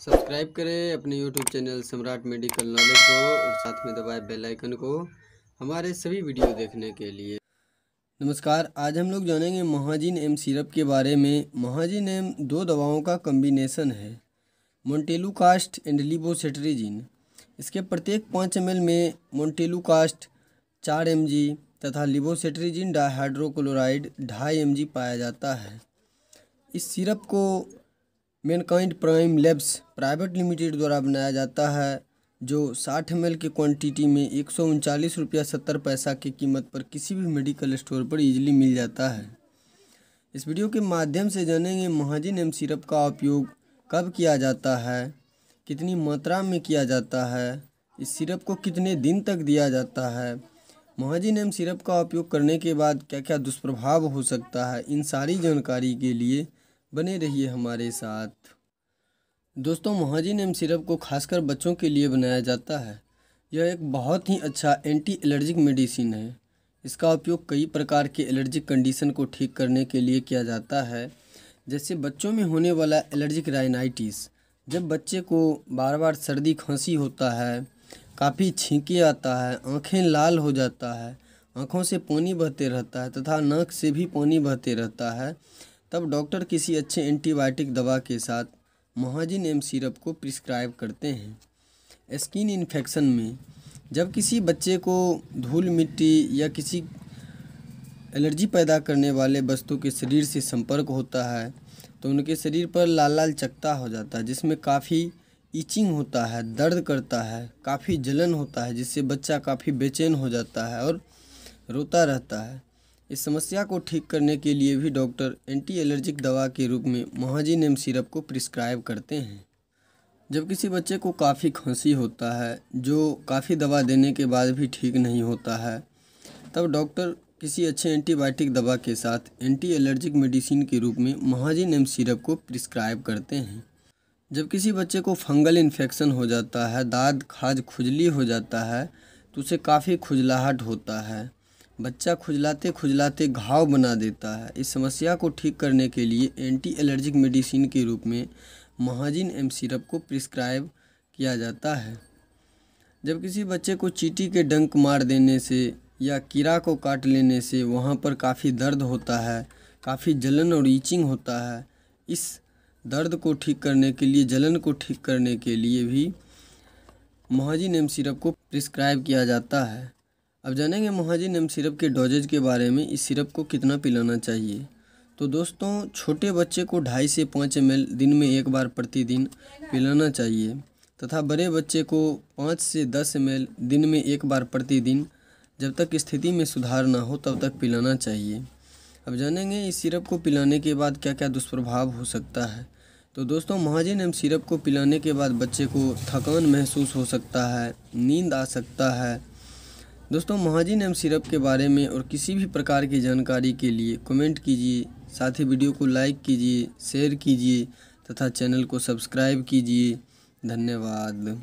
subscribe करें अपने YouTube channel Samrat medical knowledge को और साथ में दबाए बेल आइकन को हमारे सभी वीडियो देखने के लिए नमस्कार आज हम लोग जानेंगे महाजिन एम सिरप के बारे में महाजिन एम दो दवाओं का कम्बिनेसन है मोन्टेलूकास्ट एंड लिबोसेट्रीजिन इसके प्रत्येक पाँच एम में मोन्टेलूकास्ट चार एम तथा लिबोसेट्रीजिन डाइहाइड्रोक्लोराइड ढाई एम पाया जाता है इस सिरप को Mankind Prime Labs private limited द्वारा बनाया जाता है जो 60 एम की क्वांटिटी में एक सौ उनचालीस रुपया सत्तर पैसा की कीमत पर किसी भी मेडिकल स्टोर पर इजीली मिल जाता है इस वीडियो के माध्यम से जानेंगे महाजिन एम सिरप का उपयोग कब किया जाता है कितनी मात्रा में किया जाता है इस सिरप को कितने दिन तक दिया जाता है महाजिन एम सिरप का उपयोग करने के बाद क्या क्या दुष्प्रभाव हो सकता है इन सारी जानकारी के लिए बने रहिए हमारे साथ दोस्तों महाजिन एम सिरप को खासकर बच्चों के लिए बनाया जाता है यह एक बहुत ही अच्छा एंटी एलर्जिक मेडिसिन है इसका उपयोग कई प्रकार के एलर्जिक कंडीशन को ठीक करने के लिए किया जाता है जैसे बच्चों में होने वाला एलर्जिक राइनाइटिस जब बच्चे को बार बार सर्दी खांसी होता है काफ़ी छींके आता है आंखें लाल हो जाता है आंखों से पानी बहते रहता है तथा नाक से भी पानी बहते रहता है तब डॉक्टर किसी अच्छे एंटीबायोटिक दवा के साथ महाजिन एम सिरप को प्रिस्क्राइब करते हैं स्किन इन्फेक्शन में जब किसी बच्चे को धूल मिट्टी या किसी एलर्जी पैदा करने वाले वस्तु के शरीर से संपर्क होता है तो उनके शरीर पर लाल लाल चकता हो जाता है जिसमें काफ़ी इचिंग होता है दर्द करता है काफ़ी जलन होता है जिससे बच्चा काफ़ी बेचैन हो जाता है और रोता रहता है इस समस्या को ठीक करने के लिए भी डॉक्टर एंटी एलर्जिक दवा के रूप में महाजीनेम सिरप को प्रिस्क्राइब करते हैं जब किसी बच्चे को काफ़ी खांसी होता है जो काफ़ी दवा देने के बाद भी ठीक नहीं होता है तब डॉक्टर किसी अच्छे एंटीबायोटिक दवा के साथ एंटी एलर्जिक मेडिसिन के रूप में महाजिन एम सिरप को प्रिस्क्राइब करते हैं जब किसी बच्चे को फंगल इन्फेक्शन हो जाता है दाद खाज खुजली हो जाता है तो उसे काफ़ी खुजलाहट होता है बच्चा खुजलाते खुजलाते घाव बना देता है इस समस्या को ठीक करने के लिए एंटी एलर्जिक मेडिसिन के रूप में महाजिन एम सिरप को प्रिस्क्राइब किया जाता है जब किसी बच्चे को चीटी के डंक मार देने से या कीड़ा को काट लेने से वहाँ पर काफ़ी दर्द होता है काफ़ी जलन और ईचिंग होता है इस दर्द को ठीक करने के लिए जलन को ठीक करने के लिए भी महाजिन एम सिरप को प्रिस्क्राइब किया जाता है अब जानेंगे महाजिन एम सिरप के डोजेज के बारे में इस सिरप को कितना पिलाना चाहिए तो दोस्तों छोटे बच्चे को ढाई से पाँच एम दिन में एक बार प्रतिदिन पिलाना चाहिए तथा बड़े बच्चे को पाँच से दस एम दिन में एक बार प्रतिदिन जब तक स्थिति में सुधार ना हो तब तक पिलाना चाहिए अब जानेंगे इस सिरप को पिलाने के बाद क्या क्या दुष्प्रभाव हो सकता है तो दोस्तों महाजिन एम सिरप को पिलाने के बाद बच्चे को थकान महसूस हो सकता है नींद आ सकता है दोस्तों महाजिन एम सिरप के बारे में और किसी भी प्रकार की जानकारी के लिए कमेंट कीजिए साथ ही वीडियो को लाइक कीजिए शेयर कीजिए तथा चैनल को सब्सक्राइब कीजिए धन्यवाद